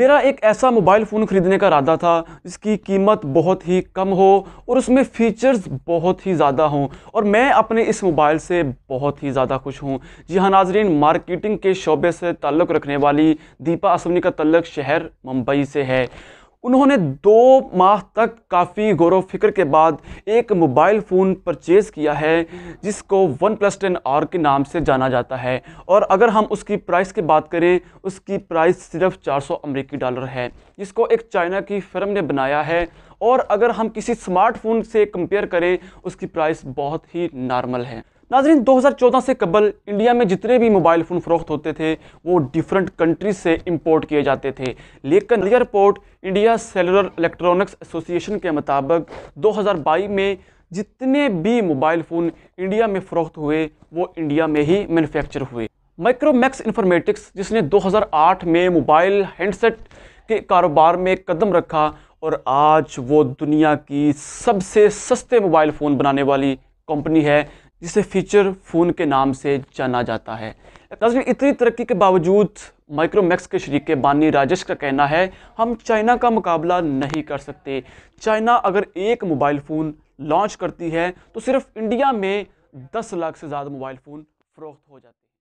मेरा एक ऐसा मोबाइल फ़ोन ख़रीदने का इरादा था जिसकी कीमत बहुत ही कम हो और उसमें फ़ीचर्स बहुत ही ज़्यादा हों और मैं अपने इस मोबाइल से बहुत ही ज़्यादा खुश हूँ जी हाँ नाजरीन मार्केटिंग के शोबे से ताल्लुक़ रखने वाली दीपा असमनी का तल्लक शहर मुंबई से है उन्होंने दो माह तक काफ़ी गौर फिक्र के बाद एक मोबाइल फ़ोन परचेज़ किया है जिसको वन प्लस टेन आर के नाम से जाना जाता है और अगर हम उसकी प्राइस की बात करें उसकी प्राइस सिर्फ 400 अमेरिकी डॉलर है जिसको एक चाइना की फर्म ने बनाया है और अगर हम किसी स्मार्टफोन से कंपेयर करें उसकी प्राइस बहुत ही नॉर्मल है नाजरीन 2014 से कबल इंडिया में जितने भी मोबाइल फ़ोन फ़रोख्त होते थे वो डिफरेंट कंट्रीज से इंपोर्ट किए जाते थे लेकिन airport India cellular electronics association के मुताबिक 2022 में जितने भी मोबाइल फ़ोन इंडिया में फ़रोख्त हुए वो इंडिया में ही मैनुफेक्चर हुए माइक्रोमैक्स इन्फॉर्मेटिक्स जिसने दो में मोबाइल हैंडसेट के कारोबार में कदम रखा और आज वो दुनिया की सबसे सस्ते मोबाइल फ़ोन बनाने वाली कंपनी है जिसे फीचर फ़ोन के नाम से जाना जाता है तस्वीर इतनी तरक्की के बावजूद माइक्रोमैक्स के शरीक बानी राजेश का कहना है हम चाइना का मुकाबला नहीं कर सकते चाइना अगर एक मोबाइल फ़ोन लॉन्च करती है तो सिर्फ इंडिया में 10 लाख से ज़्यादा मोबाइल फ़ोन फ़रोख्त हो जाते हैं